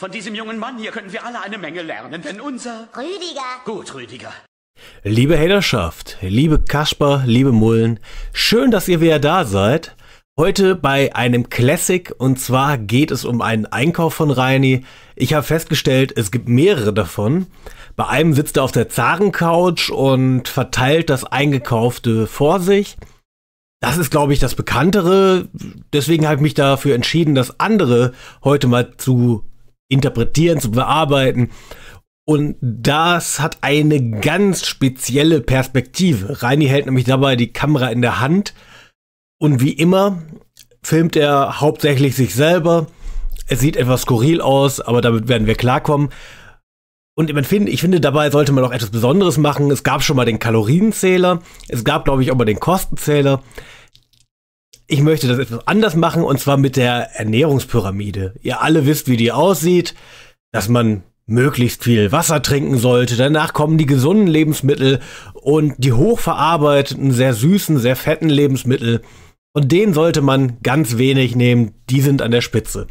Von diesem jungen Mann hier können wir alle eine Menge lernen, denn unser... Rüdiger. Gut, Rüdiger. Liebe Hellerschaft, liebe Kasper, liebe Mullen, schön, dass ihr wieder da seid. Heute bei einem Classic und zwar geht es um einen Einkauf von Reini. Ich habe festgestellt, es gibt mehrere davon. Bei einem sitzt er auf der Zarencouch und verteilt das Eingekaufte vor sich. Das ist, glaube ich, das Bekanntere. Deswegen habe ich mich dafür entschieden, das andere heute mal zu interpretieren, zu bearbeiten. Und das hat eine ganz spezielle Perspektive. Reini hält nämlich dabei die Kamera in der Hand. Und wie immer filmt er hauptsächlich sich selber. Es sieht etwas skurril aus, aber damit werden wir klarkommen. Und ich finde, ich finde, dabei sollte man auch etwas Besonderes machen. Es gab schon mal den Kalorienzähler. Es gab, glaube ich, auch mal den Kostenzähler ich möchte das etwas anders machen und zwar mit der Ernährungspyramide. Ihr alle wisst, wie die aussieht, dass man möglichst viel Wasser trinken sollte. Danach kommen die gesunden Lebensmittel und die hochverarbeiteten, sehr süßen, sehr fetten Lebensmittel. Und denen sollte man ganz wenig nehmen. Die sind an der Spitze.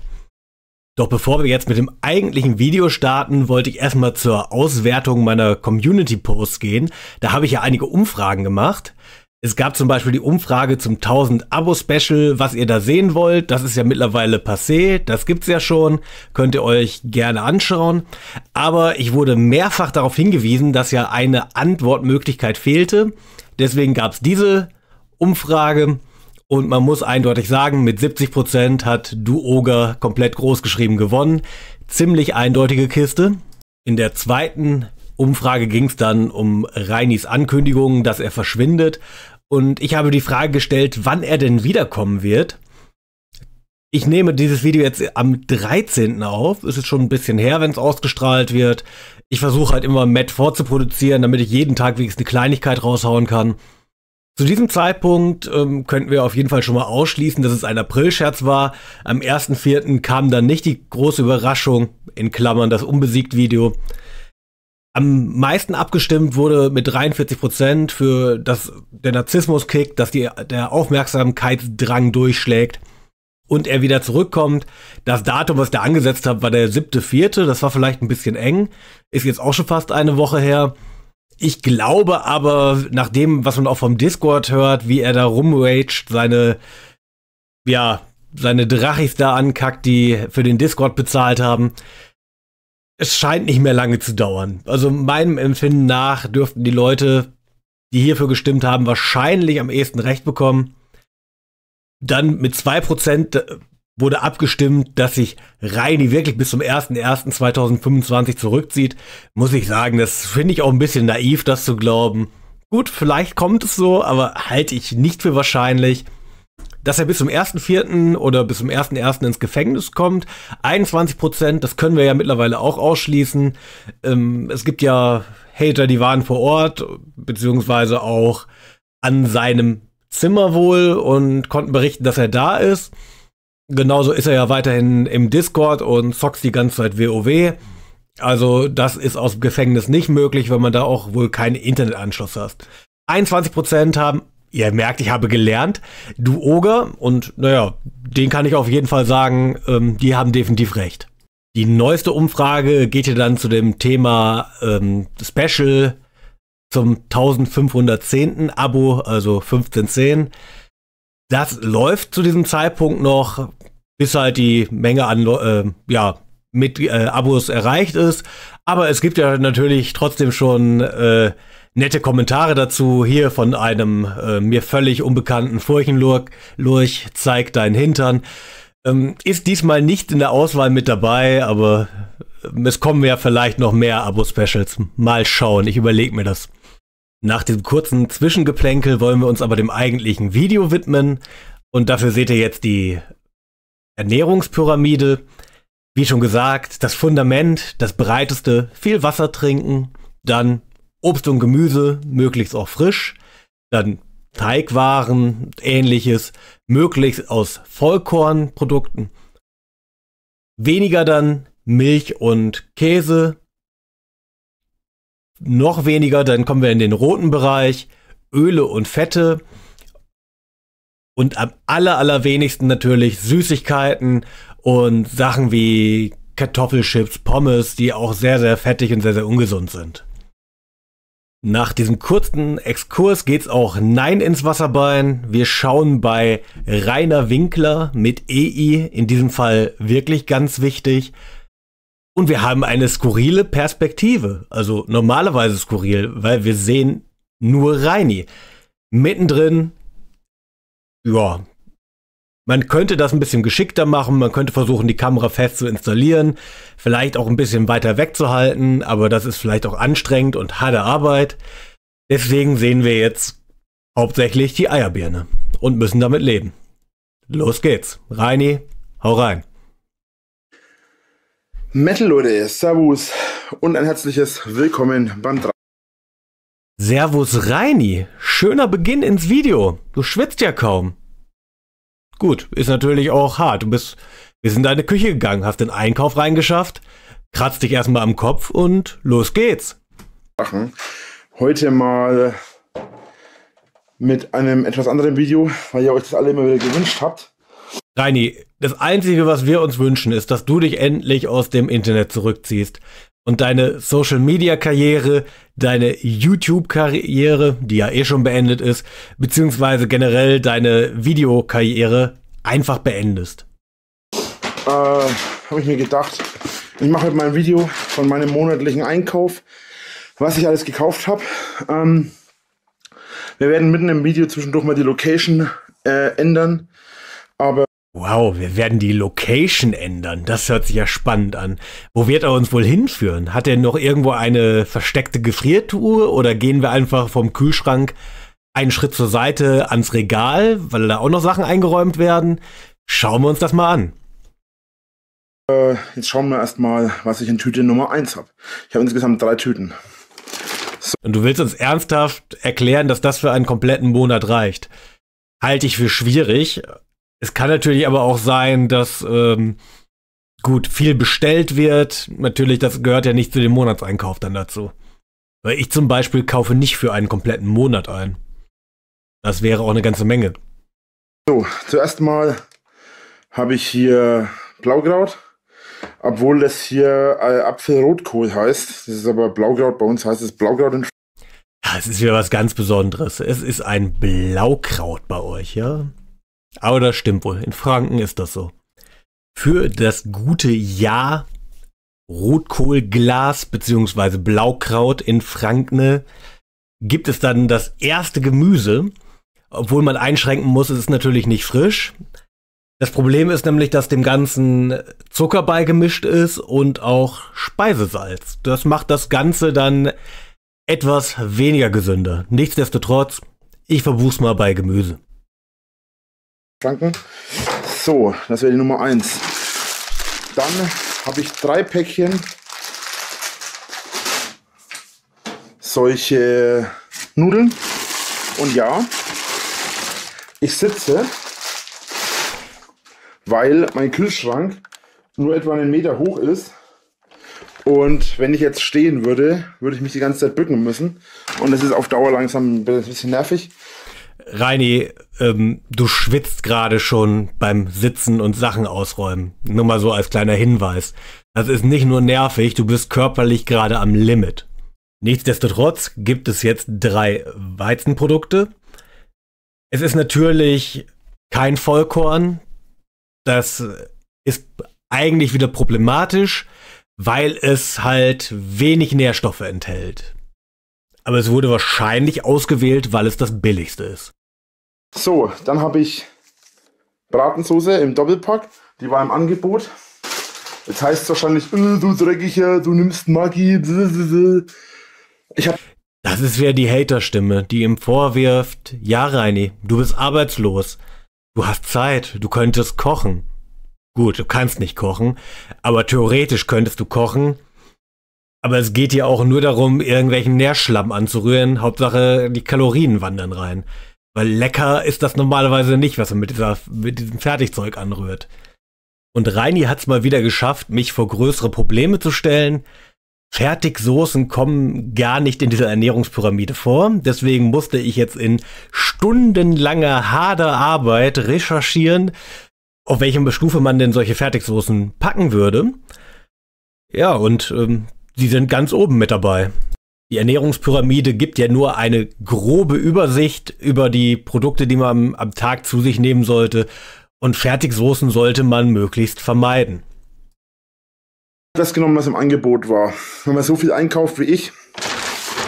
Doch bevor wir jetzt mit dem eigentlichen Video starten, wollte ich erstmal zur Auswertung meiner Community-Posts gehen. Da habe ich ja einige Umfragen gemacht. Es gab zum Beispiel die Umfrage zum 1000 Abo-Special, was ihr da sehen wollt. Das ist ja mittlerweile passé, das gibt's ja schon, könnt ihr euch gerne anschauen. Aber ich wurde mehrfach darauf hingewiesen, dass ja eine Antwortmöglichkeit fehlte. Deswegen gab es diese Umfrage. Und man muss eindeutig sagen, mit 70% Prozent hat Duoga komplett großgeschrieben gewonnen. Ziemlich eindeutige Kiste. In der zweiten Umfrage ging es dann um Reinis Ankündigung, dass er verschwindet. Und ich habe die Frage gestellt, wann er denn wiederkommen wird. Ich nehme dieses Video jetzt am 13. auf. Es ist schon ein bisschen her, wenn es ausgestrahlt wird. Ich versuche halt immer Matt vorzuproduzieren, damit ich jeden Tag wenigstens eine Kleinigkeit raushauen kann. Zu diesem Zeitpunkt ähm, könnten wir auf jeden Fall schon mal ausschließen, dass es ein April-Scherz war. Am 1.4. kam dann nicht die große Überraschung, in Klammern das Unbesiegt-Video am meisten abgestimmt wurde mit 43 Prozent für das, der Narzissmus-Kick, dass die, der Aufmerksamkeitsdrang durchschlägt und er wieder zurückkommt. Das Datum, was der angesetzt hat, war der siebte, vierte. Das war vielleicht ein bisschen eng. Ist jetzt auch schon fast eine Woche her. Ich glaube aber, nach dem, was man auch vom Discord hört, wie er da rumraged, seine, ja, seine Drachis da ankackt, die für den Discord bezahlt haben, es scheint nicht mehr lange zu dauern. Also meinem Empfinden nach dürften die Leute, die hierfür gestimmt haben, wahrscheinlich am ehesten recht bekommen. Dann mit 2% äh, wurde abgestimmt, dass sich Reini wirklich bis zum 01.01.2025 zurückzieht. Muss ich sagen, das finde ich auch ein bisschen naiv, das zu glauben. Gut, vielleicht kommt es so, aber halte ich nicht für wahrscheinlich dass er bis zum 1.4. oder bis zum 1.1. ins Gefängnis kommt. 21 Prozent, das können wir ja mittlerweile auch ausschließen. Ähm, es gibt ja Hater, die waren vor Ort, beziehungsweise auch an seinem Zimmer wohl und konnten berichten, dass er da ist. Genauso ist er ja weiterhin im Discord und zockt die ganze Zeit WoW. Also das ist aus dem Gefängnis nicht möglich, wenn man da auch wohl keinen Internetanschluss hat. 21% haben Ihr merkt, ich habe gelernt. Du Oger und naja, den kann ich auf jeden Fall sagen, ähm, die haben definitiv recht. Die neueste Umfrage geht hier dann zu dem Thema ähm, Special zum 1510. Abo, also 1510. Das läuft zu diesem Zeitpunkt noch, bis halt die Menge an äh, ja, mit äh, Abos erreicht ist. Aber es gibt ja natürlich trotzdem schon äh, nette Kommentare dazu. Hier von einem äh, mir völlig unbekannten Furchenlurch, Lurch, zeig deinen Hintern. Ähm, ist diesmal nicht in der Auswahl mit dabei, aber ähm, es kommen ja vielleicht noch mehr Abo-Specials. Mal schauen, ich überlege mir das. Nach diesem kurzen Zwischengeplänkel wollen wir uns aber dem eigentlichen Video widmen. Und dafür seht ihr jetzt die Ernährungspyramide. Wie schon gesagt, das Fundament, das breiteste, viel Wasser trinken, dann Obst und Gemüse, möglichst auch frisch. Dann Teigwaren, ähnliches, möglichst aus Vollkornprodukten. Weniger dann Milch und Käse. Noch weniger, dann kommen wir in den roten Bereich. Öle und Fette. Und am aller, allerwenigsten natürlich Süßigkeiten und Sachen wie Kartoffelchips, Pommes, die auch sehr, sehr fettig und sehr, sehr ungesund sind. Nach diesem kurzen Exkurs geht's auch Nein ins Wasserbein. Wir schauen bei Rainer Winkler mit EI, in diesem Fall wirklich ganz wichtig. Und wir haben eine skurrile Perspektive, also normalerweise skurril, weil wir sehen nur Reini. Mittendrin, ja, man könnte das ein bisschen geschickter machen, man könnte versuchen, die Kamera fest zu installieren, vielleicht auch ein bisschen weiter wegzuhalten, aber das ist vielleicht auch anstrengend und harte Arbeit. Deswegen sehen wir jetzt hauptsächlich die Eierbirne und müssen damit leben. Los geht's. Reini, hau rein. Metal Leute, Servus und ein herzliches Willkommen beim Dra Servus Reini, schöner Beginn ins Video. Du schwitzt ja kaum. Gut, ist natürlich auch hart. Du bist, wir sind in deine Küche gegangen, hast den Einkauf reingeschafft, kratzt dich erstmal am Kopf und los geht's. Machen. Heute mal mit einem etwas anderen Video, weil ihr euch das alle immer wieder gewünscht habt. Reini, das Einzige, was wir uns wünschen, ist, dass du dich endlich aus dem Internet zurückziehst und deine Social-Media-Karriere, deine YouTube-Karriere, die ja eh schon beendet ist, beziehungsweise generell deine Videokarriere einfach beendest? Äh, Habe ich mir gedacht, ich mache halt mein Video von meinem monatlichen Einkauf, was ich alles gekauft habe. Ähm, wir werden mitten im Video zwischendurch mal die Location äh, ändern, aber Wow, wir werden die Location ändern. Das hört sich ja spannend an. Wo wird er uns wohl hinführen? Hat er noch irgendwo eine versteckte Gefriertruhe oder gehen wir einfach vom Kühlschrank einen Schritt zur Seite ans Regal, weil da auch noch Sachen eingeräumt werden? Schauen wir uns das mal an. Äh, jetzt schauen wir erstmal, was ich in Tüte Nummer 1 habe. Ich habe insgesamt drei Tüten. So. Und du willst uns ernsthaft erklären, dass das für einen kompletten Monat reicht? Halte ich für schwierig, es kann natürlich aber auch sein, dass ähm, gut viel bestellt wird. Natürlich, das gehört ja nicht zu dem Monatseinkauf dann dazu. Weil ich zum Beispiel kaufe nicht für einen kompletten Monat ein. Das wäre auch eine ganze Menge. So, zuerst mal habe ich hier Blaukraut, obwohl das hier äh, Apfelrotkohl heißt. Das ist aber Blaukraut, bei uns heißt es Blaukraut in. Ja, es ist wieder was ganz Besonderes. Es ist ein Blaukraut bei euch, ja? Aber das stimmt wohl. In Franken ist das so. Für das gute Jahr Rotkohlglas bzw. Blaukraut in Frankne gibt es dann das erste Gemüse, obwohl man einschränken muss, es ist natürlich nicht frisch. Das Problem ist nämlich, dass dem Ganzen Zucker beigemischt ist und auch Speisesalz. Das macht das Ganze dann etwas weniger gesünder. Nichtsdestotrotz, ich verbuch's mal bei Gemüse. Franken. So, das wäre die Nummer 1. Dann habe ich drei Päckchen solche Nudeln. Und ja, ich sitze, weil mein Kühlschrank nur etwa einen Meter hoch ist. Und wenn ich jetzt stehen würde, würde ich mich die ganze Zeit bücken müssen. Und das ist auf Dauer langsam ein bisschen nervig. Reini, ähm, du schwitzt gerade schon beim Sitzen und Sachen ausräumen. Nur mal so als kleiner Hinweis. Das ist nicht nur nervig, du bist körperlich gerade am Limit. Nichtsdestotrotz gibt es jetzt drei Weizenprodukte. Es ist natürlich kein Vollkorn. Das ist eigentlich wieder problematisch, weil es halt wenig Nährstoffe enthält. Aber es wurde wahrscheinlich ausgewählt, weil es das billigste ist. So, dann habe ich Bratensoße im Doppelpack. Die war im Angebot. Jetzt heißt es wahrscheinlich, äh, du dreckiger, du nimmst Maggi. Ich habe das ist wieder die Haterstimme, die ihm vorwirft, ja Reini, du bist arbeitslos. Du hast Zeit, du könntest kochen. Gut, du kannst nicht kochen, aber theoretisch könntest du kochen. Aber es geht ja auch nur darum, irgendwelchen Nährschlamm anzurühren. Hauptsache, die Kalorien wandern rein. Weil lecker ist das normalerweise nicht, was man mit, dieser, mit diesem Fertigzeug anrührt. Und Reini hat es mal wieder geschafft, mich vor größere Probleme zu stellen. Fertigsoßen kommen gar nicht in dieser Ernährungspyramide vor. Deswegen musste ich jetzt in stundenlanger, harter Arbeit recherchieren, auf welchem Stufe man denn solche Fertigsoßen packen würde. Ja, und ähm, die sind ganz oben mit dabei die Ernährungspyramide gibt ja nur eine grobe Übersicht über die Produkte, die man am, Tag zu sich nehmen sollte. Und Fertigsoßen sollte man möglichst vermeiden. Das genommen, was im Angebot war. Wenn man so viel einkauft wie ich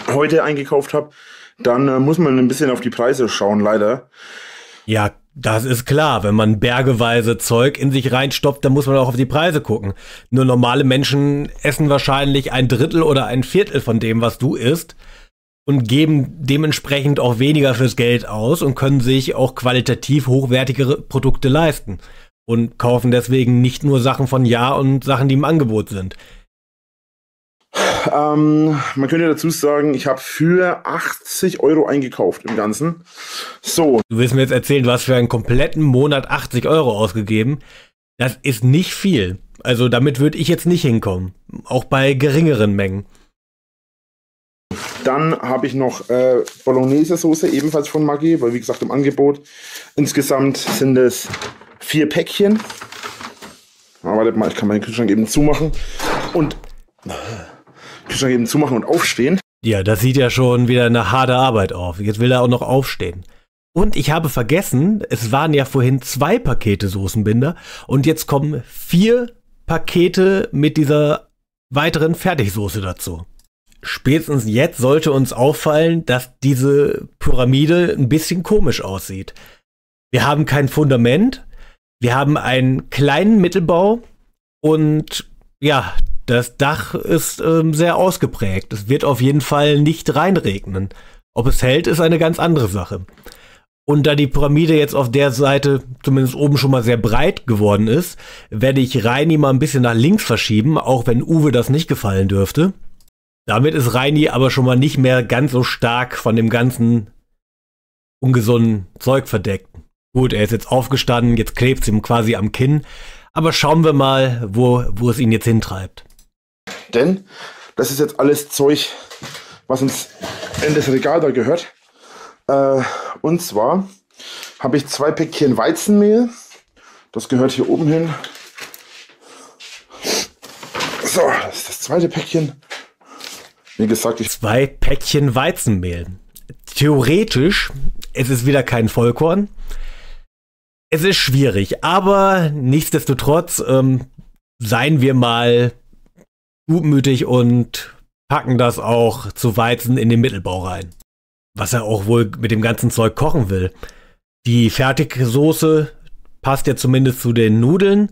heute eingekauft habe, dann äh, muss man ein bisschen auf die Preise schauen, leider. Ja, das ist klar, wenn man bergeweise Zeug in sich reinstopft, dann muss man auch auf die Preise gucken. Nur normale Menschen essen wahrscheinlich ein Drittel oder ein Viertel von dem, was du isst und geben dementsprechend auch weniger fürs Geld aus und können sich auch qualitativ hochwertigere Produkte leisten und kaufen deswegen nicht nur Sachen von Ja und Sachen, die im Angebot sind. Ähm, man könnte dazu sagen, ich habe für 80 Euro eingekauft im Ganzen. So. Du willst mir jetzt erzählen, du hast für einen kompletten Monat 80 Euro ausgegeben. Das ist nicht viel. Also damit würde ich jetzt nicht hinkommen. Auch bei geringeren Mengen. Dann habe ich noch äh, Bolognese-Soße, ebenfalls von Maggi, weil wie gesagt im Angebot. Insgesamt sind es vier Päckchen. Na, wartet mal, ich kann meinen Kühlschrank eben zumachen. Und Kühlschrank eben zumachen und aufstehen. Ja, das sieht ja schon wieder eine harte Arbeit auf. Jetzt will er auch noch aufstehen. Und ich habe vergessen, es waren ja vorhin zwei Pakete Soßenbinder und jetzt kommen vier Pakete mit dieser weiteren Fertigsoße dazu. Spätestens jetzt sollte uns auffallen, dass diese Pyramide ein bisschen komisch aussieht. Wir haben kein Fundament, wir haben einen kleinen Mittelbau und ja, das Dach ist ähm, sehr ausgeprägt. Es wird auf jeden Fall nicht reinregnen. Ob es hält, ist eine ganz andere Sache. Und da die Pyramide jetzt auf der Seite, zumindest oben schon mal sehr breit geworden ist, werde ich Reini mal ein bisschen nach links verschieben, auch wenn Uwe das nicht gefallen dürfte. Damit ist Reini aber schon mal nicht mehr ganz so stark von dem ganzen ungesunden Zeug verdeckt. Gut, er ist jetzt aufgestanden, jetzt klebt es ihm quasi am Kinn. Aber schauen wir mal, wo, wo es ihn jetzt hintreibt. Denn das ist jetzt alles Zeug, was uns in das Regal da gehört. Äh, und zwar habe ich zwei Päckchen Weizenmehl. Das gehört hier oben hin. So, das ist das zweite Päckchen. Wie gesagt, ich. Zwei Päckchen Weizenmehl. Theoretisch es ist wieder kein Vollkorn. Es ist schwierig, aber nichtsdestotrotz, ähm, seien wir mal gutmütig und packen das auch zu Weizen in den Mittelbau rein. Was er auch wohl mit dem ganzen Zeug kochen will. Die Fertigsoße passt ja zumindest zu den Nudeln.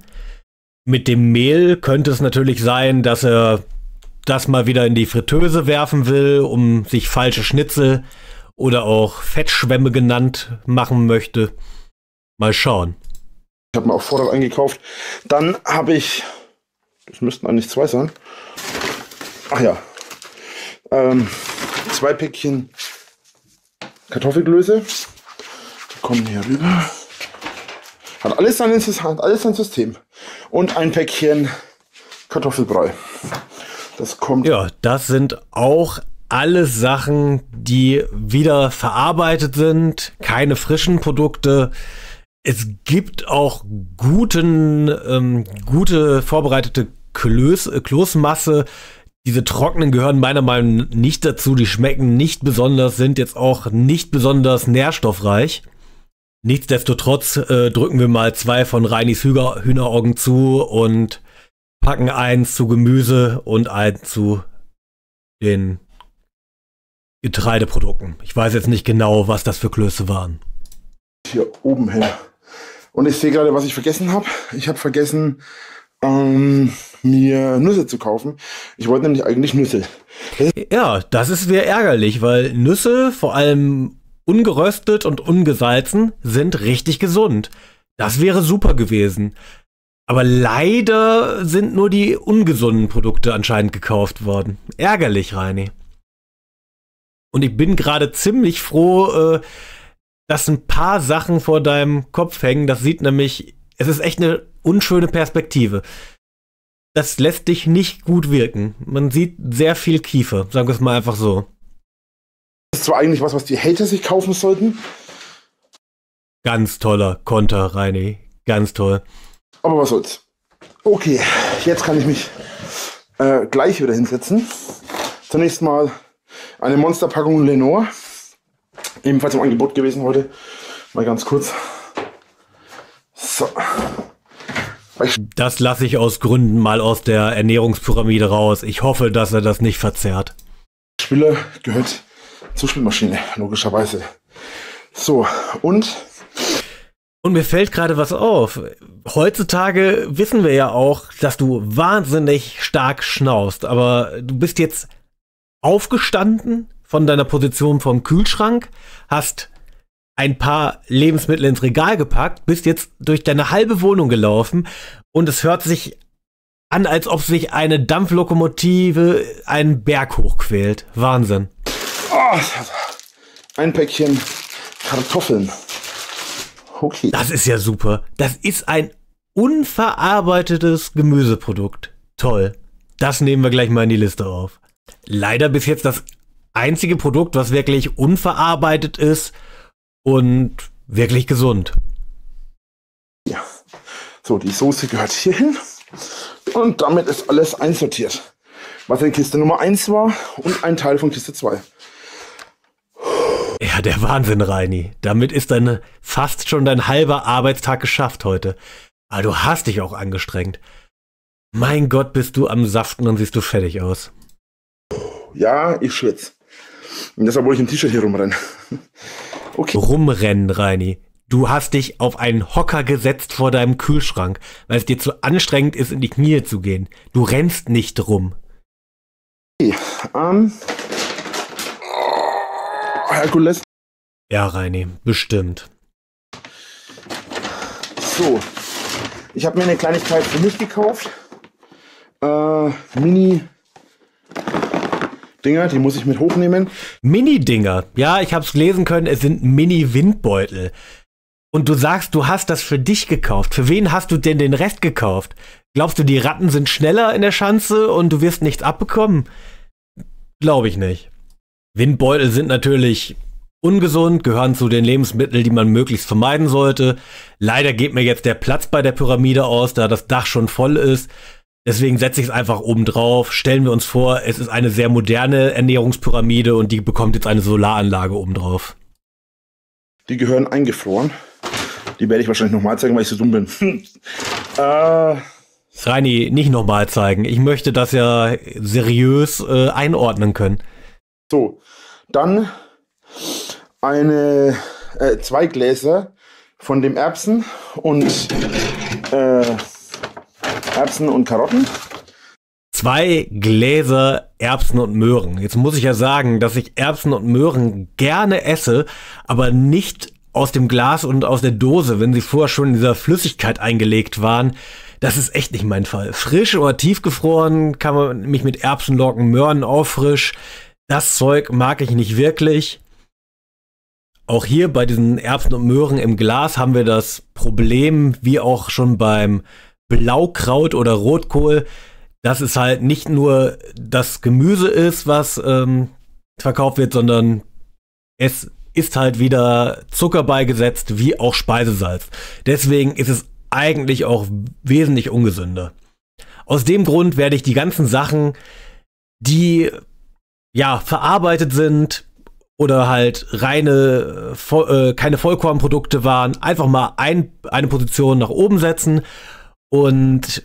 Mit dem Mehl könnte es natürlich sein, dass er das mal wieder in die Fritteuse werfen will, um sich falsche Schnitzel oder auch Fettschwämme genannt machen möchte. Mal schauen. Ich habe mir auch Vorrat eingekauft. Dann habe ich es müssten eigentlich zwei sein. Ach ja. Ähm, zwei Päckchen Kartoffelglöße. Die kommen hier rüber. Hat alles sein, hat alles sein System. Und ein Päckchen Kartoffelbrei. Das kommt. Ja, das sind auch alles Sachen, die wieder verarbeitet sind, keine frischen Produkte. Es gibt auch guten, ähm, gute vorbereitete Klöß, äh, Kloßmasse. Diese trockenen gehören meiner Meinung nach nicht dazu. Die schmecken nicht besonders, sind jetzt auch nicht besonders nährstoffreich. Nichtsdestotrotz äh, drücken wir mal zwei von Reinis Hüger Hühneraugen zu und packen eins zu Gemüse und eins zu den Getreideprodukten. Ich weiß jetzt nicht genau, was das für Klöße waren. Hier oben hin. Und ich sehe gerade, was ich vergessen habe. Ich habe vergessen, ähm, mir Nüsse zu kaufen. Ich wollte nämlich eigentlich Nüsse. Ja, das ist sehr ärgerlich, weil Nüsse, vor allem ungeröstet und ungesalzen, sind richtig gesund. Das wäre super gewesen. Aber leider sind nur die ungesunden Produkte anscheinend gekauft worden. Ärgerlich, Reini. Und ich bin gerade ziemlich froh, äh, dass ein paar Sachen vor deinem Kopf hängen. Das sieht nämlich es ist echt eine unschöne Perspektive. Das lässt dich nicht gut wirken. Man sieht sehr viel Kiefer, sagen wir es mal einfach so. Das ist zwar eigentlich was, was die Hater sich kaufen sollten. Ganz toller Konter, Reini. Ganz toll. Aber was soll's. Okay, jetzt kann ich mich äh, gleich wieder hinsetzen. Zunächst mal eine Monsterpackung Lenore. Ebenfalls im Angebot gewesen heute. Mal ganz kurz. So. Ich das lasse ich aus Gründen mal aus der Ernährungspyramide raus. Ich hoffe, dass er das nicht verzerrt. Spüle gehört zur Spülmaschine, logischerweise. So, und und mir fällt gerade was auf. Heutzutage wissen wir ja auch, dass du wahnsinnig stark schnaust, aber du bist jetzt aufgestanden von deiner Position vom Kühlschrank, hast ein paar Lebensmittel ins Regal gepackt, bist jetzt durch deine halbe Wohnung gelaufen und es hört sich an, als ob sich eine Dampflokomotive einen Berg hochquält. Wahnsinn. Oh, ein Päckchen Kartoffeln. Okay. Das ist ja super. Das ist ein unverarbeitetes Gemüseprodukt. Toll. Das nehmen wir gleich mal in die Liste auf. Leider bis jetzt das einzige Produkt, was wirklich unverarbeitet ist, und wirklich gesund. Ja, so, die Soße gehört hier hin und damit ist alles einsortiert. Was in Kiste Nummer 1 war und ein Teil von Kiste 2. Ja, der Wahnsinn, Reini. Damit ist deine fast schon dein halber Arbeitstag geschafft heute. Aber du hast dich auch angestrengt. Mein Gott, bist du am Saften und siehst du fertig aus. Ja, ich schwitze. Und deshalb wollte ich im T-Shirt hier rumrennen. Okay. Rumrennen, Reini. Du hast dich auf einen Hocker gesetzt vor deinem Kühlschrank, weil es dir zu anstrengend ist, in die Knie zu gehen. Du rennst nicht rum. Okay, ähm. Herkules. Ja, Reini, bestimmt. So. Ich habe mir eine Kleinigkeit für mich gekauft. Äh, Mini Dinger, die muss ich mit hochnehmen. Mini-Dinger. Ja, ich habe es lesen können, es sind Mini-Windbeutel. Und du sagst, du hast das für dich gekauft. Für wen hast du denn den Rest gekauft? Glaubst du, die Ratten sind schneller in der Schanze und du wirst nichts abbekommen? Glaube ich nicht. Windbeutel sind natürlich ungesund, gehören zu den Lebensmitteln, die man möglichst vermeiden sollte. Leider geht mir jetzt der Platz bei der Pyramide aus, da das Dach schon voll ist. Deswegen setze ich es einfach oben drauf. Stellen wir uns vor, es ist eine sehr moderne Ernährungspyramide und die bekommt jetzt eine Solaranlage oben drauf. Die gehören eingefroren. Die werde ich wahrscheinlich nochmal zeigen, weil ich so dumm bin. Hm. äh. Reini, nicht nochmal zeigen. Ich möchte das ja seriös äh, einordnen können. So, dann eine, äh, zwei Gläser von dem Erbsen und äh, Erbsen und Karotten. Zwei Gläser Erbsen und Möhren. Jetzt muss ich ja sagen, dass ich Erbsen und Möhren gerne esse, aber nicht aus dem Glas und aus der Dose, wenn sie vorher schon in dieser Flüssigkeit eingelegt waren. Das ist echt nicht mein Fall. Frisch oder tiefgefroren kann man mich mit Erbsen, Locken, Möhren auffrisch. Das Zeug mag ich nicht wirklich. Auch hier bei diesen Erbsen und Möhren im Glas haben wir das Problem, wie auch schon beim Blaukraut oder Rotkohl, dass es halt nicht nur das Gemüse ist, was ähm, verkauft wird, sondern es ist halt wieder Zucker beigesetzt, wie auch Speisesalz. Deswegen ist es eigentlich auch wesentlich ungesünder. Aus dem Grund werde ich die ganzen Sachen, die ja verarbeitet sind oder halt reine, äh, äh, keine Vollkornprodukte waren, einfach mal ein, eine Position nach oben setzen und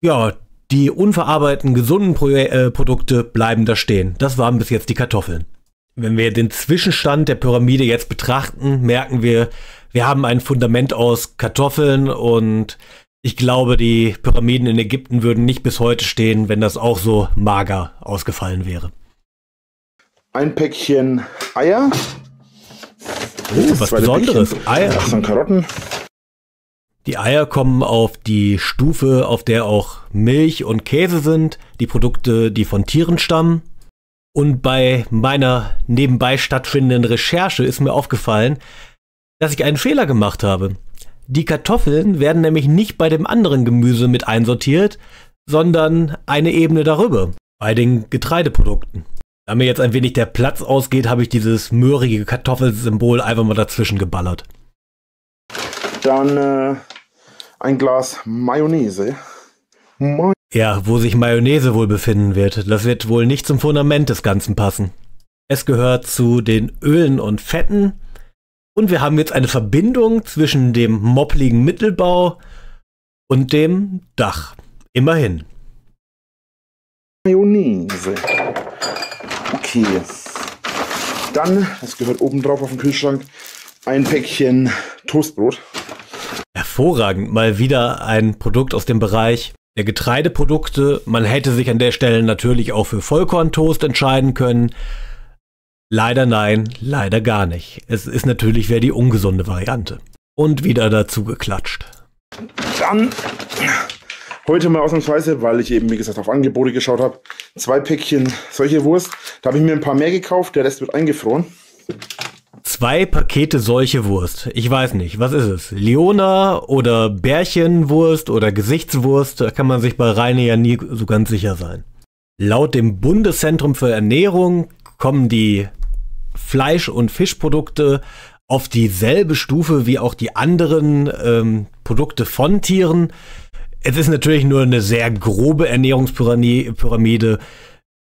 ja, die unverarbeiteten gesunden Pro äh, Produkte bleiben da stehen. Das waren bis jetzt die Kartoffeln. Wenn wir den Zwischenstand der Pyramide jetzt betrachten, merken wir, wir haben ein Fundament aus Kartoffeln und ich glaube, die Pyramiden in Ägypten würden nicht bis heute stehen, wenn das auch so mager ausgefallen wäre. Ein Päckchen Eier. Oh, was Besonderes. Päckchen. Eier. Ach, so Karotten. Die Eier kommen auf die Stufe, auf der auch Milch und Käse sind, die Produkte, die von Tieren stammen. Und bei meiner nebenbei stattfindenden Recherche ist mir aufgefallen, dass ich einen Fehler gemacht habe. Die Kartoffeln werden nämlich nicht bei dem anderen Gemüse mit einsortiert, sondern eine Ebene darüber, bei den Getreideprodukten. Da mir jetzt ein wenig der Platz ausgeht, habe ich dieses mörige Kartoffelsymbol einfach mal dazwischen geballert. Dann äh, ein Glas Mayonnaise. Mayonnaise. Ja, wo sich Mayonnaise wohl befinden wird, das wird wohl nicht zum Fundament des Ganzen passen. Es gehört zu den Ölen und Fetten. Und wir haben jetzt eine Verbindung zwischen dem moppligen Mittelbau und dem Dach. Immerhin. Mayonnaise. Okay. Dann, das gehört oben drauf auf dem Kühlschrank, ein Päckchen Toastbrot. Hervorragend, mal wieder ein Produkt aus dem Bereich der Getreideprodukte. Man hätte sich an der Stelle natürlich auch für Vollkorntoast entscheiden können. Leider nein, leider gar nicht. Es ist natürlich wäre die ungesunde Variante. Und wieder dazu geklatscht. Dann heute mal ausnahmsweise, weil ich eben, wie gesagt, auf Angebote geschaut habe, zwei Päckchen solche Wurst. Da habe ich mir ein paar mehr gekauft, der Rest wird eingefroren zwei Pakete solche Wurst. Ich weiß nicht, was ist es? Leona oder Bärchenwurst oder Gesichtswurst? Da kann man sich bei Reine ja nie so ganz sicher sein. Laut dem Bundeszentrum für Ernährung kommen die Fleisch- und Fischprodukte auf dieselbe Stufe wie auch die anderen ähm, Produkte von Tieren. Es ist natürlich nur eine sehr grobe Ernährungspyramide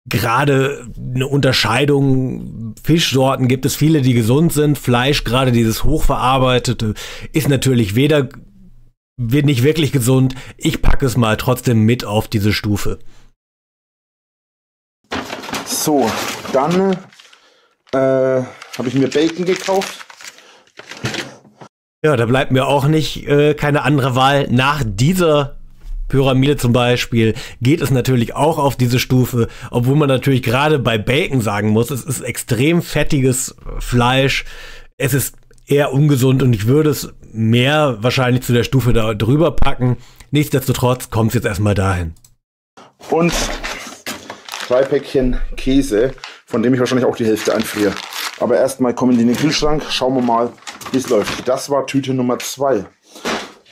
gerade eine Unterscheidung. Fischsorten gibt es viele, die gesund sind. Fleisch, gerade dieses hochverarbeitete, ist natürlich weder wird nicht wirklich gesund. Ich packe es mal trotzdem mit auf diese Stufe. So, dann äh, habe ich mir Bacon gekauft. Ja, da bleibt mir auch nicht äh, keine andere Wahl nach dieser Pyramide zum Beispiel geht es natürlich auch auf diese Stufe, obwohl man natürlich gerade bei Bacon sagen muss, es ist extrem fettiges Fleisch. Es ist eher ungesund und ich würde es mehr wahrscheinlich zu der Stufe da drüber packen. Nichtsdestotrotz kommt es jetzt erstmal dahin. Und zwei Päckchen Käse, von dem ich wahrscheinlich auch die Hälfte einfriere. Aber erstmal kommen die in den Kühlschrank, schauen wir mal, wie es läuft. Das war Tüte Nummer zwei.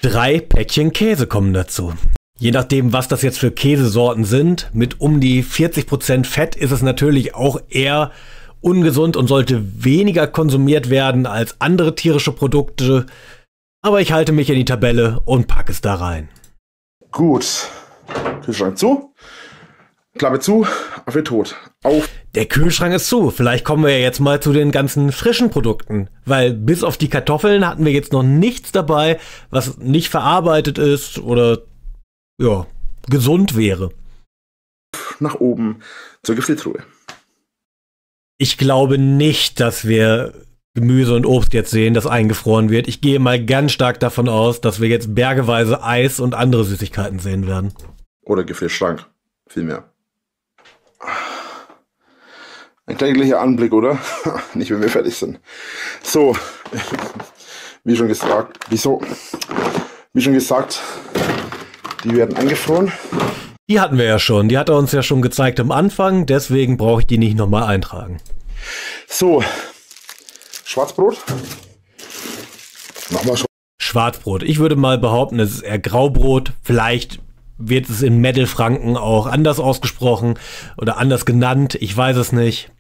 Drei Päckchen Käse kommen dazu. Je nachdem, was das jetzt für Käsesorten sind, mit um die 40% Fett ist es natürlich auch eher ungesund und sollte weniger konsumiert werden als andere tierische Produkte. Aber ich halte mich in die Tabelle und packe es da rein. Gut. Kühlschrank zu. Klappe zu. Affe tot. Auf. Der Kühlschrank ist zu. Vielleicht kommen wir ja jetzt mal zu den ganzen frischen Produkten. Weil bis auf die Kartoffeln hatten wir jetzt noch nichts dabei, was nicht verarbeitet ist oder ja, gesund wäre. Nach oben zur Gefriertruhe. Ich glaube nicht, dass wir Gemüse und Obst jetzt sehen, das eingefroren wird. Ich gehe mal ganz stark davon aus, dass wir jetzt bergeweise Eis und andere Süßigkeiten sehen werden. Oder Gefrierschrank, vielmehr. Ein kläglicher Anblick, oder? Nicht, wenn wir fertig sind. So, wie schon gesagt, wieso? Wie schon gesagt, die werden angefroren. Die hatten wir ja schon. Die hat er uns ja schon gezeigt am Anfang. Deswegen brauche ich die nicht nochmal eintragen. So, Schwarzbrot. Machen wir schon. Schwarzbrot. Ich würde mal behaupten, es ist eher Graubrot. Vielleicht wird es in Mittelfranken auch anders ausgesprochen oder anders genannt. Ich weiß es nicht.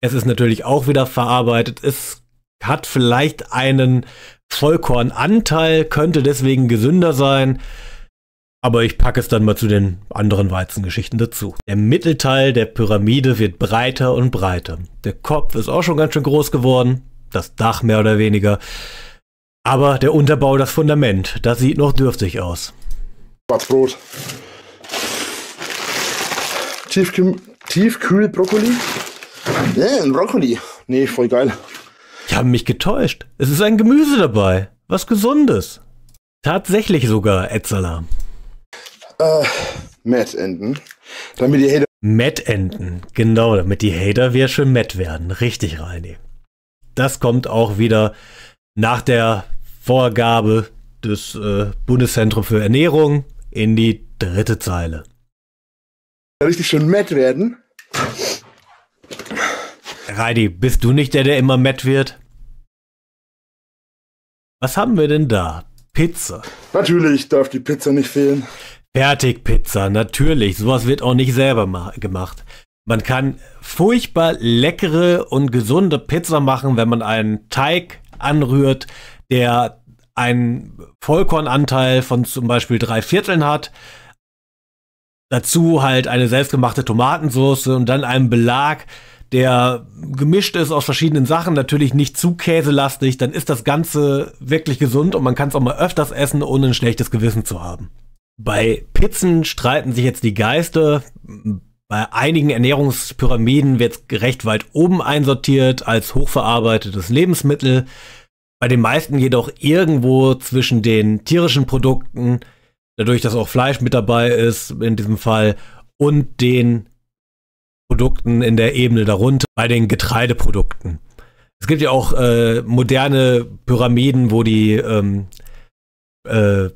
Es ist natürlich auch wieder verarbeitet. Es hat vielleicht einen Vollkornanteil, könnte deswegen gesünder sein. Aber ich packe es dann mal zu den anderen Weizengeschichten dazu. Der Mittelteil der Pyramide wird breiter und breiter. Der Kopf ist auch schon ganz schön groß geworden, das Dach mehr oder weniger. Aber der Unterbau, das Fundament, das sieht noch dürftig aus. Schwarzbrot. Tiefkühl, Tiefkühl Brokkoli? Ja, ein Brokkoli. Nee, voll geil. Ich habe mich getäuscht. Es ist ein Gemüse dabei. Was Gesundes. Tatsächlich sogar, Etzala. Äh, Matt enden. Damit die Hater. Matt enden, genau, damit die Hater wieder schön matt werden. Richtig, Reini. Das kommt auch wieder nach der Vorgabe des äh, Bundeszentrums für Ernährung in die dritte Zeile. Richtig schön matt werden. Reidi, bist du nicht der, der immer matt wird? Was haben wir denn da? Pizza. Natürlich darf die Pizza nicht fehlen. Fertigpizza, natürlich. Sowas wird auch nicht selber gemacht. Man kann furchtbar leckere und gesunde Pizza machen, wenn man einen Teig anrührt, der einen Vollkornanteil von zum Beispiel drei Vierteln hat. Dazu halt eine selbstgemachte Tomatensauce und dann einen Belag, der gemischt ist aus verschiedenen Sachen, natürlich nicht zu käselastig, dann ist das Ganze wirklich gesund und man kann es auch mal öfters essen, ohne ein schlechtes Gewissen zu haben. Bei Pizzen streiten sich jetzt die Geister. Bei einigen Ernährungspyramiden wird recht weit oben einsortiert als hochverarbeitetes Lebensmittel. Bei den meisten jedoch irgendwo zwischen den tierischen Produkten, dadurch, dass auch Fleisch mit dabei ist in diesem Fall, und den Produkten in der Ebene darunter, bei den Getreideprodukten. Es gibt ja auch äh, moderne Pyramiden, wo die ähm, äh,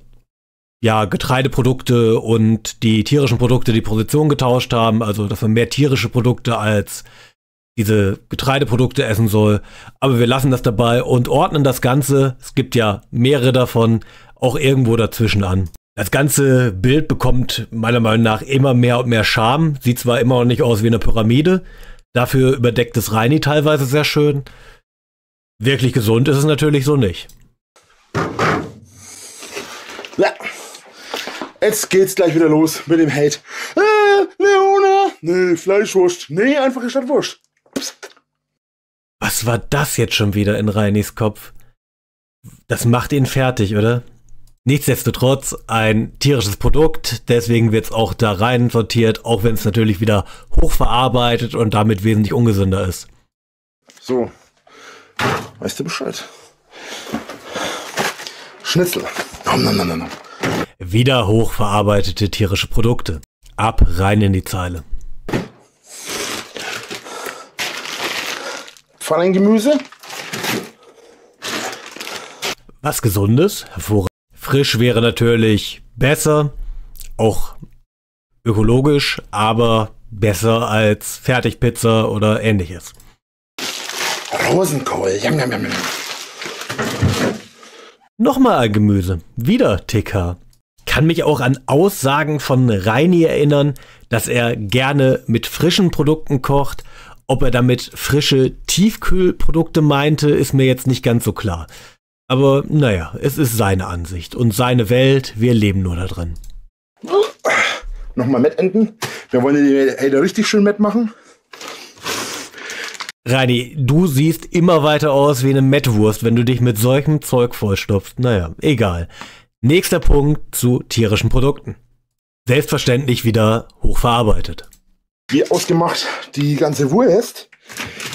ja, Getreideprodukte und die tierischen Produkte die Position getauscht haben, also dass man mehr tierische Produkte als diese Getreideprodukte essen soll. Aber wir lassen das dabei und ordnen das Ganze, es gibt ja mehrere davon, auch irgendwo dazwischen an. Das ganze Bild bekommt meiner Meinung nach immer mehr und mehr Charme. Sieht zwar immer noch nicht aus wie eine Pyramide, dafür überdeckt es Reini teilweise sehr schön. Wirklich gesund ist es natürlich so nicht. Jetzt geht's gleich wieder los mit dem Hate. Äh, Leona, nee, Fleischwurst. Nee, einfache Stadtwurst. Psst. Was war das jetzt schon wieder in Reinis Kopf? Das macht ihn fertig, oder? Nichtsdestotrotz ein tierisches Produkt, deswegen wird es auch da rein sortiert, auch wenn es natürlich wieder hochverarbeitet und damit wesentlich ungesünder ist. So, weißt du Bescheid? Schnitzel. Nom, nom, nom, nom. Wieder hochverarbeitete tierische Produkte. Ab rein in die Zeile. Pfannengemüse. Was Gesundes, hervorragend. Frisch wäre natürlich besser, auch ökologisch, aber besser als Fertigpizza oder ähnliches. Rosenkohl. Jam, jam, jam, Nochmal ein Gemüse. Wieder TK kann mich auch an Aussagen von Reini erinnern, dass er gerne mit frischen Produkten kocht. Ob er damit frische Tiefkühlprodukte meinte, ist mir jetzt nicht ganz so klar. Aber naja, es ist seine Ansicht und seine Welt, wir leben nur da drin. Nochmal mettenden. Wir wollen die Hater richtig schön mettmachen. Reini, du siehst immer weiter aus wie eine Mettwurst, wenn du dich mit solchem Zeug vollstopfst. Naja, egal. Nächster Punkt zu tierischen Produkten. Selbstverständlich wieder hochverarbeitet. Wie ausgemacht die ganze Wurst.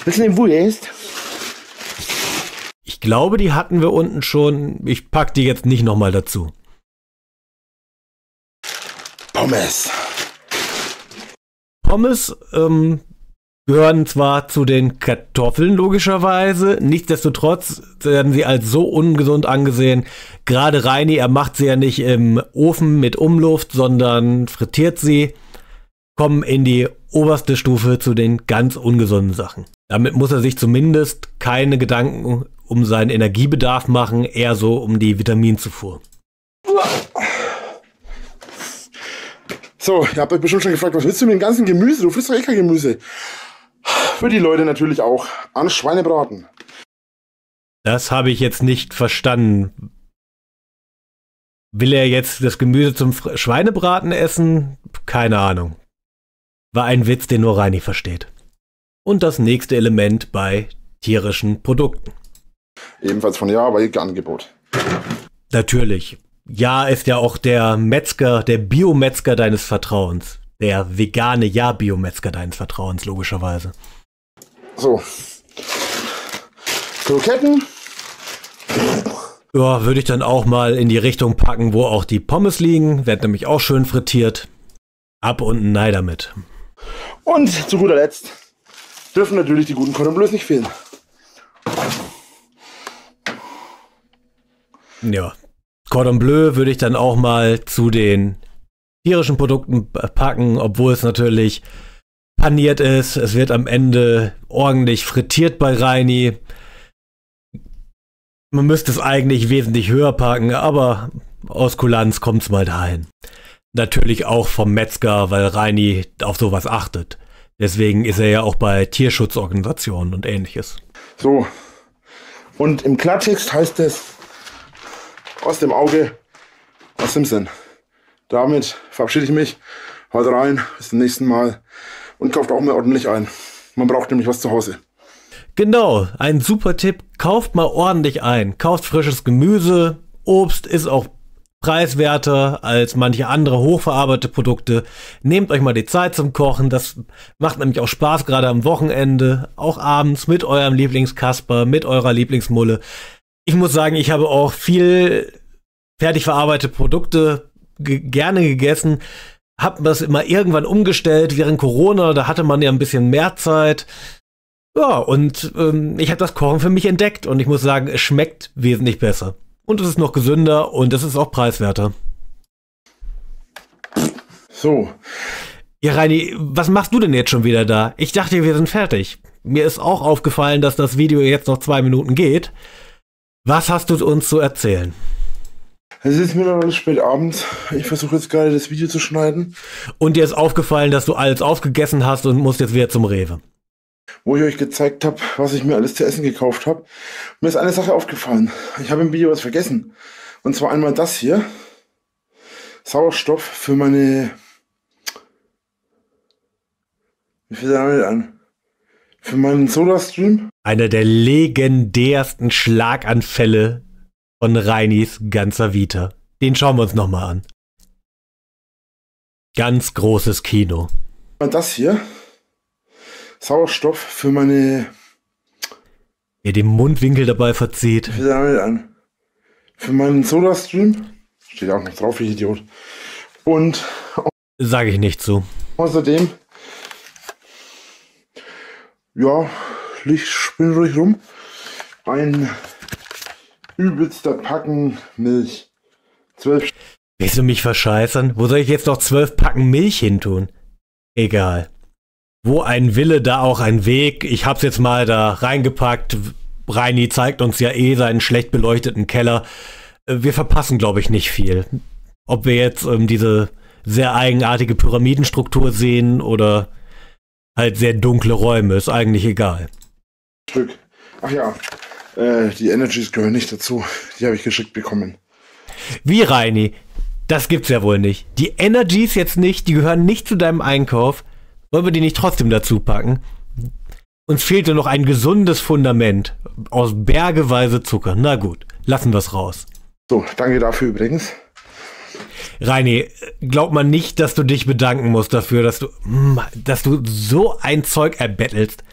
Willst du den Wurst? Ich glaube, die hatten wir unten schon. Ich pack die jetzt nicht nochmal dazu. Pommes. Pommes ähm, gehören zwar zu den Kartoffeln logischerweise, nichtsdestotrotz werden sie als so ungesund angesehen. Gerade Reini, er macht sie ja nicht im Ofen mit Umluft, sondern frittiert sie, kommen in die oberste Stufe zu den ganz ungesunden Sachen. Damit muss er sich zumindest keine Gedanken um seinen Energiebedarf machen, eher so um die Vitaminzufuhr. So, ihr habt euch bestimmt schon gefragt, was willst du mit dem ganzen Gemüse? Du frisst doch eh kein Gemüse für die Leute natürlich auch an Schweinebraten. Das habe ich jetzt nicht verstanden. Will er jetzt das Gemüse zum Schweinebraten essen? Keine Ahnung. War ein Witz, den nur Reini versteht. Und das nächste Element bei tierischen Produkten. Ebenfalls von Ja, aber ihr Angebot. Natürlich. Ja ist ja auch der Metzger, der Biometzger deines Vertrauens. Der vegane Ja-Biometzger deines Vertrauens, logischerweise. So. Kroketten. Ja, würde ich dann auch mal in die Richtung packen, wo auch die Pommes liegen. Wird nämlich auch schön frittiert. Ab und nein damit. Und zu guter Letzt dürfen natürlich die guten Cordon Bleus nicht fehlen. Ja. Cordon Bleu würde ich dann auch mal zu den tierischen Produkten packen, obwohl es natürlich paniert ist. Es wird am Ende ordentlich frittiert bei Reini. Man müsste es eigentlich wesentlich höher packen, aber aus Kulanz kommt es mal dahin. Natürlich auch vom Metzger, weil Reini auf sowas achtet. Deswegen ist er ja auch bei Tierschutzorganisationen und ähnliches. So. Und im Klartext heißt es aus dem Auge, aus dem Sinn. Damit verabschiede ich mich. Haut rein, bis zum nächsten Mal und kauft auch mal ordentlich ein. Man braucht nämlich was zu Hause. Genau, ein super Tipp. Kauft mal ordentlich ein. Kauft frisches Gemüse. Obst ist auch preiswerter als manche andere hochverarbeitete Produkte. Nehmt euch mal die Zeit zum Kochen. Das macht nämlich auch Spaß, gerade am Wochenende, auch abends mit eurem Lieblingskasper, mit eurer Lieblingsmulle. Ich muss sagen, ich habe auch viel fertig verarbeitete Produkte gerne gegessen habe das immer irgendwann umgestellt während Corona, da hatte man ja ein bisschen mehr Zeit. Ja, und ähm, ich habe das Kochen für mich entdeckt und ich muss sagen, es schmeckt wesentlich besser. Und es ist noch gesünder und es ist auch preiswerter. So. Ja, Reini, was machst du denn jetzt schon wieder da? Ich dachte, wir sind fertig. Mir ist auch aufgefallen, dass das Video jetzt noch zwei Minuten geht. Was hast du uns zu erzählen? Es ist mir noch alles spät abends. Ich versuche jetzt gerade das Video zu schneiden. Und dir ist aufgefallen, dass du alles aufgegessen hast und musst jetzt wieder zum Rewe. Wo ich euch gezeigt habe, was ich mir alles zu essen gekauft habe. Mir ist eine Sache aufgefallen. Ich habe im Video was vergessen. Und zwar einmal das hier. Sauerstoff für meine... Wie viel damit an? Für meinen Solarstream. Einer der legendärsten Schlaganfälle von Reinis ganzer Vita. Den schauen wir uns nochmal an. Ganz großes Kino. Das hier. Sauerstoff für meine. Ihr den Mundwinkel dabei verzieht. An. Für meinen Soda-Stream. Steht auch noch drauf, ich Idiot. Und. Sage ich nicht zu. Außerdem. Ja, Licht spinnt ruhig rum. Ein übelster Packen Milch. Zwölf. Willst du mich verscheißern? Wo soll ich jetzt noch zwölf Packen Milch hin tun? Egal. Wo ein Wille, da auch ein Weg. Ich hab's jetzt mal da reingepackt. Reini zeigt uns ja eh seinen schlecht beleuchteten Keller. Äh, wir verpassen, glaube ich, nicht viel. Ob wir jetzt ähm, diese sehr eigenartige Pyramidenstruktur sehen oder halt sehr dunkle Räume, ist eigentlich egal. Stück. Ach ja, äh, die Energies gehören nicht dazu. Die habe ich geschickt bekommen. Wie Reini? Das gibt's ja wohl nicht. Die Energies jetzt nicht, die gehören nicht zu deinem Einkauf. Wollen wir die nicht trotzdem dazu packen? Uns fehlte noch ein gesundes Fundament aus bergeweise Zucker. Na gut, lassen wir's raus. So, danke dafür übrigens. Reini, glaub mal nicht, dass du dich bedanken musst dafür, dass du, mm, dass du so ein Zeug erbettelst.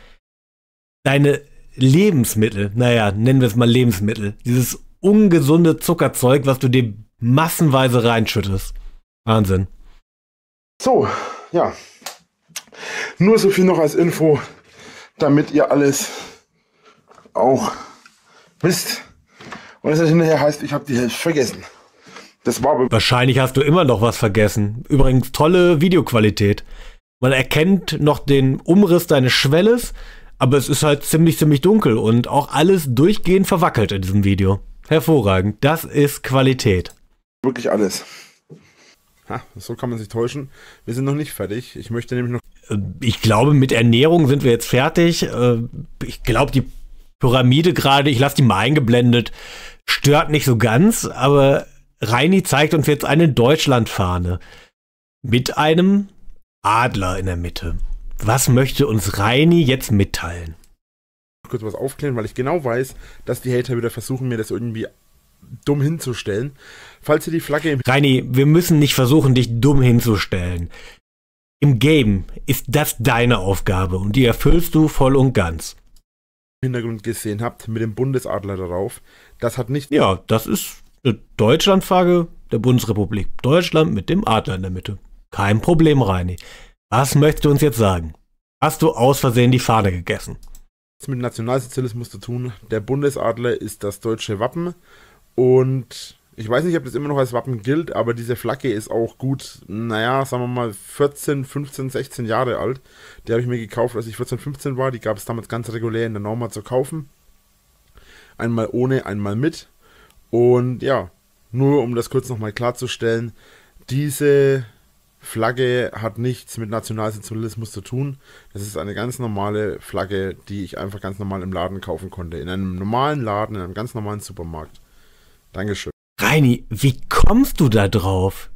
Deine Lebensmittel, naja, nennen wir es mal Lebensmittel, dieses ungesunde Zuckerzeug, was du dir massenweise reinschüttest. Wahnsinn. So, ja. Nur so viel noch als Info, damit ihr alles auch wisst. Und es hinterher heißt, ich habe die Hälfte vergessen. Das war Wahrscheinlich hast du immer noch was vergessen. Übrigens tolle Videoqualität. Man erkennt noch den Umriss deines Schwelles, aber es ist halt ziemlich, ziemlich dunkel und auch alles durchgehend verwackelt in diesem Video. Hervorragend. Das ist Qualität. Wirklich alles. Ha, so kann man sich täuschen. Wir sind noch nicht fertig. Ich möchte nämlich noch. Äh, ich glaube, mit Ernährung sind wir jetzt fertig. Äh, ich glaube, die Pyramide gerade, ich lasse die mal eingeblendet, stört nicht so ganz, aber Reini zeigt uns jetzt eine Deutschlandfahne mit einem Adler in der Mitte. Was möchte uns Reini jetzt mitteilen? Kurz was aufklären, weil ich genau weiß, dass die Hater wieder versuchen, mir das irgendwie dumm hinzustellen. Falls ihr die Flagge im Reini, wir müssen nicht versuchen, dich dumm hinzustellen. Im Game ist das deine Aufgabe und die erfüllst du voll und ganz. Hintergrund gesehen habt mit dem Bundesadler darauf. Das hat nicht. Ja, das ist eine Deutschlandfrage der Bundesrepublik Deutschland mit dem Adler in der Mitte. Kein Problem, Reini. Was möchtest du uns jetzt sagen? hast du aus Versehen die Fahne gegessen. Das mit Nationalsozialismus zu tun. Der Bundesadler ist das deutsche Wappen und ich weiß nicht, ob das immer noch als Wappen gilt, aber diese Flagge ist auch gut, naja, sagen wir mal 14, 15, 16 Jahre alt. Die habe ich mir gekauft, als ich 14, 15 war. Die gab es damals ganz regulär in der Norma zu kaufen. Einmal ohne, einmal mit. Und ja, nur um das kurz nochmal klarzustellen, diese Flagge hat nichts mit Nationalsozialismus zu tun. Das ist eine ganz normale Flagge, die ich einfach ganz normal im Laden kaufen konnte. In einem normalen Laden, in einem ganz normalen Supermarkt. Dankeschön. Reini, wie kommst du da drauf?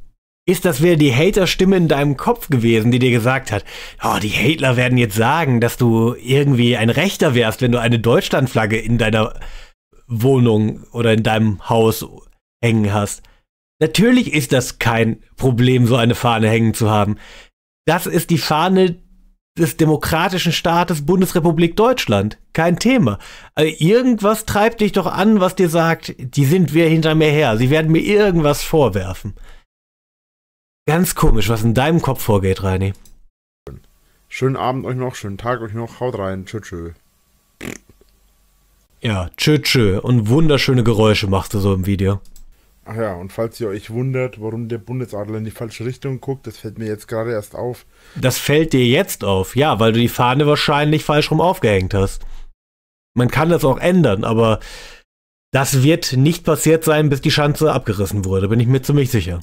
Ist das wieder die Hater-Stimme in deinem Kopf gewesen, die dir gesagt hat, oh, die Hater werden jetzt sagen, dass du irgendwie ein Rechter wärst, wenn du eine Deutschlandflagge in deiner Wohnung oder in deinem Haus hängen hast? Natürlich ist das kein Problem, so eine Fahne hängen zu haben. Das ist die Fahne des demokratischen Staates Bundesrepublik Deutschland. Kein Thema. Also irgendwas treibt dich doch an, was dir sagt, die sind wir hinter mir her. Sie werden mir irgendwas vorwerfen. Ganz komisch, was in deinem Kopf vorgeht, Reini. Schönen Abend euch noch, schönen Tag euch noch. Haut rein. Tschö, tschö. Ja, tschö, tschö. Und wunderschöne Geräusche machst du so im Video. Ach ja, und falls ihr euch wundert, warum der Bundesadler in die falsche Richtung guckt, das fällt mir jetzt gerade erst auf. Das fällt dir jetzt auf, ja, weil du die Fahne wahrscheinlich falsch rum aufgehängt hast. Man kann das auch ändern, aber das wird nicht passiert sein, bis die Schanze abgerissen wurde, bin ich mir ziemlich sicher.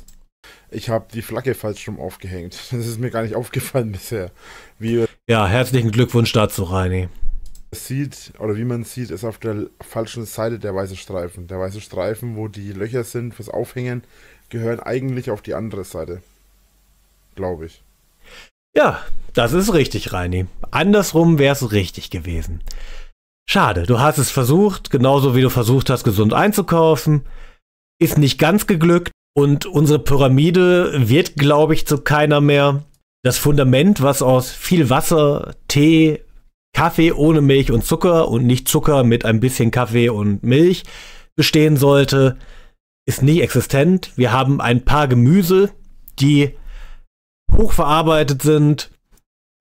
Ich habe die Flagge falsch rum aufgehängt. Das ist mir gar nicht aufgefallen bisher. Wie ja, herzlichen Glückwunsch dazu, Reini sieht, oder wie man sieht, ist auf der falschen Seite der weiße Streifen. Der weiße Streifen, wo die Löcher sind fürs Aufhängen, gehören eigentlich auf die andere Seite. Glaube ich. Ja, das ist richtig, Reini. Andersrum wäre es richtig gewesen. Schade, du hast es versucht, genauso wie du versucht hast, gesund einzukaufen. Ist nicht ganz geglückt und unsere Pyramide wird, glaube ich, zu keiner mehr. Das Fundament, was aus viel Wasser, Tee, Kaffee ohne Milch und Zucker und nicht Zucker mit ein bisschen Kaffee und Milch bestehen sollte, ist nicht existent. Wir haben ein paar Gemüse, die hochverarbeitet sind.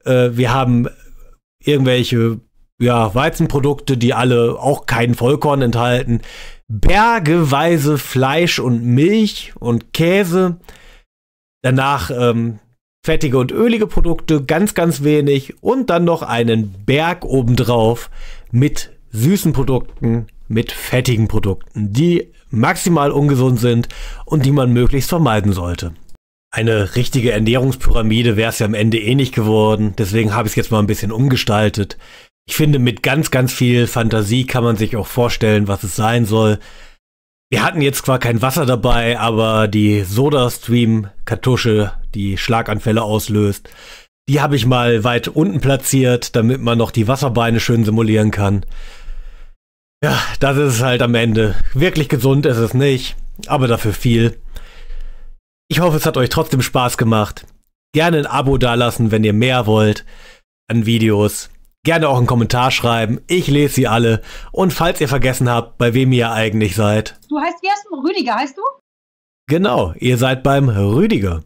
Äh, wir haben irgendwelche ja, Weizenprodukte, die alle auch keinen Vollkorn enthalten. Bergeweise Fleisch und Milch und Käse. Danach ähm, fettige und ölige Produkte, ganz, ganz wenig und dann noch einen Berg obendrauf mit süßen Produkten, mit fettigen Produkten, die maximal ungesund sind und die man möglichst vermeiden sollte. Eine richtige Ernährungspyramide wäre es ja am Ende eh nicht geworden, deswegen habe ich es jetzt mal ein bisschen umgestaltet. Ich finde, mit ganz, ganz viel Fantasie kann man sich auch vorstellen, was es sein soll. Wir hatten jetzt zwar kein Wasser dabei, aber die Soda-Stream-Kartusche, die Schlaganfälle auslöst, die habe ich mal weit unten platziert, damit man noch die Wasserbeine schön simulieren kann. Ja, das ist es halt am Ende. Wirklich gesund ist es nicht, aber dafür viel. Ich hoffe, es hat euch trotzdem Spaß gemacht. Gerne ein Abo dalassen, wenn ihr mehr wollt an Videos. Gerne auch einen Kommentar schreiben. Ich lese sie alle. Und falls ihr vergessen habt, bei wem ihr eigentlich seid. Du heißt, wie heißt du? Rüdiger, heißt du? Genau, ihr seid beim Rüdiger.